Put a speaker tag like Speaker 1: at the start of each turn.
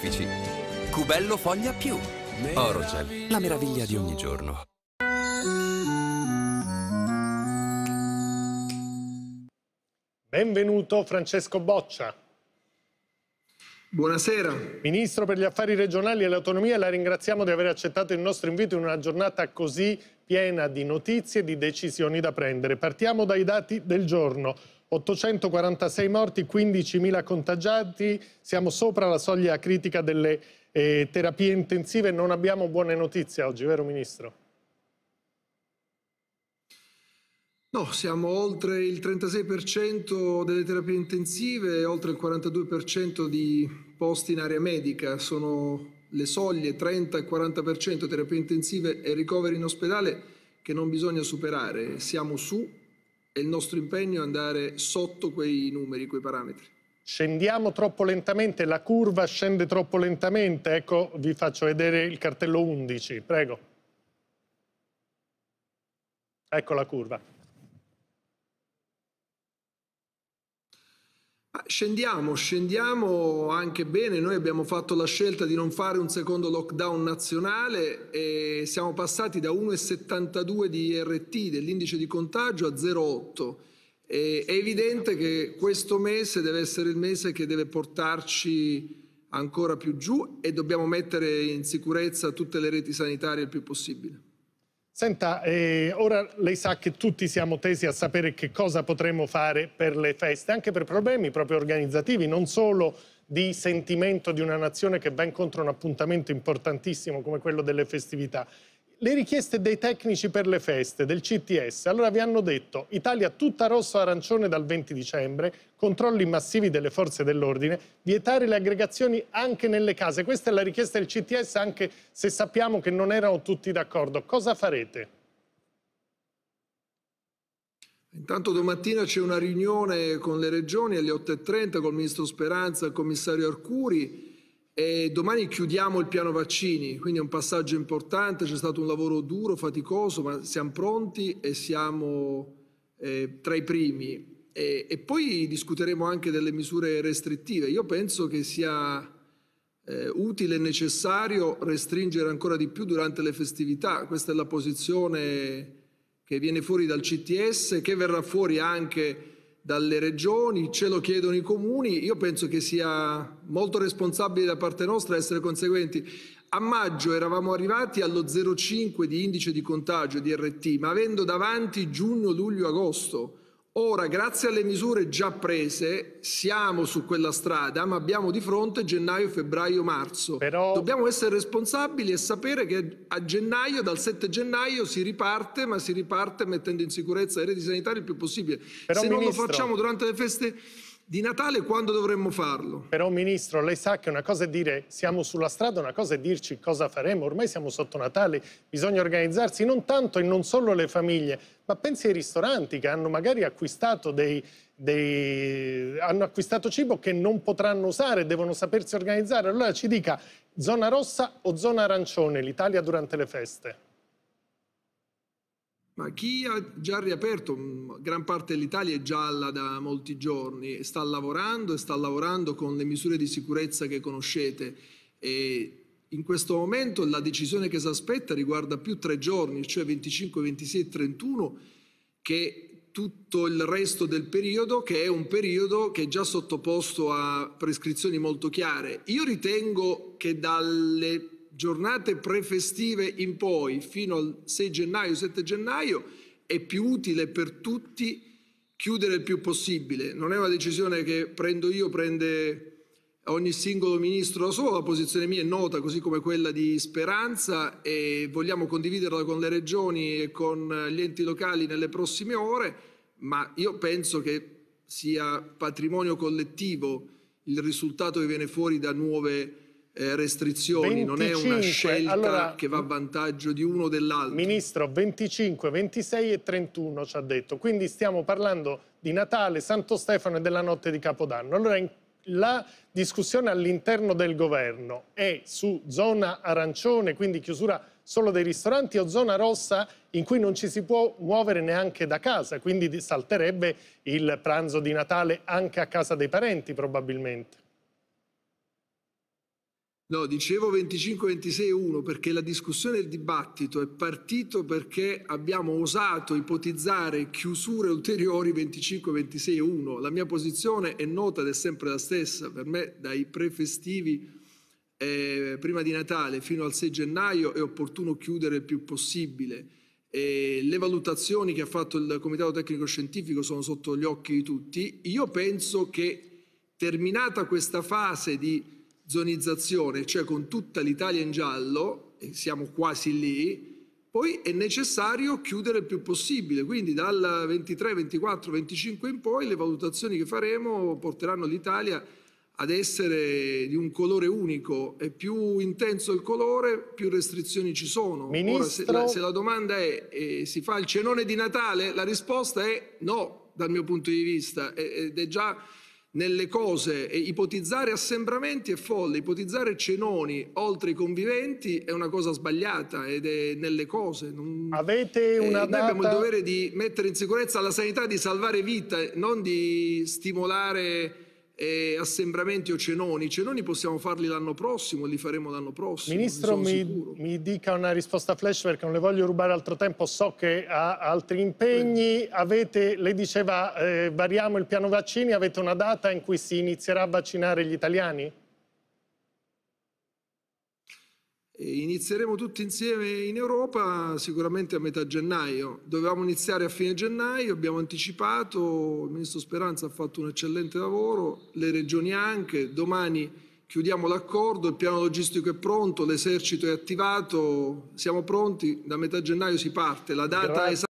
Speaker 1: soffici. Cubello Foglia Più. Orogel, la meraviglia di ogni giorno. Benvenuto Francesco Boccia. Buonasera. Ministro per gli affari regionali e l'autonomia, la ringraziamo di aver accettato il nostro invito in una giornata così piena di notizie e di decisioni da prendere. Partiamo dai dati del giorno. 846 morti, 15.000 contagiati, siamo sopra la soglia critica delle eh, terapie intensive, non abbiamo buone notizie oggi, vero Ministro?
Speaker 2: No, siamo oltre il 36% delle terapie intensive, oltre il 42% di posti in area medica, sono le soglie 30 e 40% terapie intensive e ricoveri in ospedale che non bisogna superare, siamo su è il nostro impegno andare sotto quei numeri, quei parametri.
Speaker 1: Scendiamo troppo lentamente, la curva scende troppo lentamente. Ecco, vi faccio vedere il cartello 11, prego. Ecco la curva.
Speaker 2: Ah, scendiamo, scendiamo anche bene, noi abbiamo fatto la scelta di non fare un secondo lockdown nazionale e siamo passati da 1,72 di IRT dell'indice di contagio a 0,8. è evidente che questo mese deve essere il mese che deve portarci ancora più giù e dobbiamo mettere in sicurezza tutte le reti sanitarie il più possibile.
Speaker 1: Senta, eh, ora lei sa che tutti siamo tesi a sapere che cosa potremmo fare per le feste, anche per problemi proprio organizzativi, non solo di sentimento di una nazione che va incontro a un appuntamento importantissimo come quello delle festività le richieste dei tecnici per le feste del CTS. Allora vi hanno detto Italia tutta rosso-arancione dal 20 dicembre, controlli massivi delle forze dell'ordine, vietare le aggregazioni anche nelle case. Questa è la richiesta del CTS anche se sappiamo che non erano tutti d'accordo. Cosa
Speaker 2: farete? Intanto domattina c'è una riunione con le regioni alle 8.30 col ministro Speranza e il commissario Arcuri e domani chiudiamo il piano vaccini, quindi è un passaggio importante, c'è stato un lavoro duro, faticoso, ma siamo pronti e siamo eh, tra i primi. E, e, poi discuteremo anche delle misure restrittive. Io penso che sia eh, utile e necessario restringere ancora di più durante le festività. Questa è la posizione che viene fuori dal CTS, che verrà fuori anche dalle regioni, ce lo chiedono i comuni, io penso che sia molto responsabile da parte nostra essere conseguenti. A maggio eravamo arrivati allo 0,5 di indice di contagio di RT, ma avendo davanti giugno, luglio, agosto, Ora, grazie alle misure già prese, siamo su quella strada, ma abbiamo di fronte gennaio, febbraio, marzo. Però... Dobbiamo essere responsabili e sapere che a gennaio, dal 7 gennaio, si riparte, ma si riparte mettendo in sicurezza le reti sanitarie il più possibile. Però, Se non lo facciamo durante le feste di Natale quando dovremmo farlo?
Speaker 1: Però, Ministro, lei sa
Speaker 2: che una cosa è dire
Speaker 1: siamo sulla strada, una cosa è dirci cosa faremo. Ormai siamo sotto Natale, bisogna organizzarsi non tanto e non solo le famiglie, ma pensi ai ristoranti che hanno magari acquistato dei, dei, hanno acquistato cibo che non potranno usare, devono sapersi organizzare. Allora ci dica zona rossa o zona arancione l'Italia durante le feste?
Speaker 2: Ma chi ha già riaperto, mm, gran parte dell'Italia è gialla da molti giorni, sta lavorando e sta lavorando con le misure di sicurezza che conoscete. E in questo momento la decisione che si aspetta riguarda più tre giorni, cioè 25, 26 e 31, che tutto il resto del periodo, che è un periodo che è già sottoposto a prescrizioni molto chiare. Io ritengo che dalle giornate prefestive in poi, fino al 6 gennaio, 7 gennaio, è più utile per tutti chiudere il più possibile. Non è una decisione che prendo io, prende ogni singolo ministro da solo, la posizione mia è nota, così come quella di Speranza, e vogliamo condividerla con le regioni e con gli enti locali nelle prossime ore, ma io penso che sia patrimonio collettivo il risultato che viene fuori da nuove eh, restrizioni, 25, non è una scelta allora, che va a vantaggio di uno o dell'altro. Ministro,
Speaker 1: 25, 26 e 31 ci ha detto, quindi stiamo parlando di Natale, Santo Stefano e della notte di Capodanno. Allora, la discussione all'interno del governo è su zona arancione, quindi chiusura solo dei ristoranti, o zona rossa in cui non ci si può muovere neanche da casa, quindi salterebbe il pranzo di Natale anche a casa dei parenti probabilmente.
Speaker 2: No, dicevo 25-26-1 perché la discussione e il dibattito è partito perché abbiamo osato ipotizzare chiusure ulteriori 25-26-1. La mia posizione è nota ed è sempre la stessa. Per me dai prefestivi eh, prima di Natale fino al 6 gennaio è opportuno chiudere il più possibile. E le valutazioni che ha fatto il Comitato Tecnico Scientifico sono sotto gli occhi di tutti. Io penso che terminata questa fase di zonizzazione, cioè con tutta l'Italia in giallo, e siamo quasi lì, poi è necessario chiudere il più possibile, quindi dal 23, 24, 25 in poi le valutazioni che faremo porteranno l'Italia ad essere di un colore unico e più intenso il colore, più restrizioni ci sono. Ministro... Ora, se la, se la, domanda è eh, si fa il cenone di Natale, la risposta è no, dal mio punto di vista, ed è già nelle cose e ipotizzare assembramenti è folle, ipotizzare cenoni oltre i conviventi è una cosa sbagliata ed è nelle cose. Non...
Speaker 1: Avete eh, una data... Noi abbiamo il dovere
Speaker 2: di mettere in sicurezza la sanità, di salvare vite, non di stimolare eh, assembramenti o cenoni. cenoni possiamo farli l'anno prossimo, li faremo l'anno prossimo. Ministro, mi,
Speaker 1: mi, dica una risposta flash perché non le voglio rubare altro tempo, so che ha altri impegni. Avete, lei diceva, eh, variamo il piano vaccini, avete una data in cui si inizierà a vaccinare gli italiani?
Speaker 2: Inizieremo tutti insieme in Europa sicuramente a metà gennaio. Dovevamo iniziare a fine gennaio, abbiamo anticipato, il Ministro Speranza ha fatto un eccellente lavoro, le regioni anche. Domani chiudiamo l'accordo, il piano logistico è pronto, l'esercito è attivato, siamo pronti, da metà gennaio si parte. La data esatta.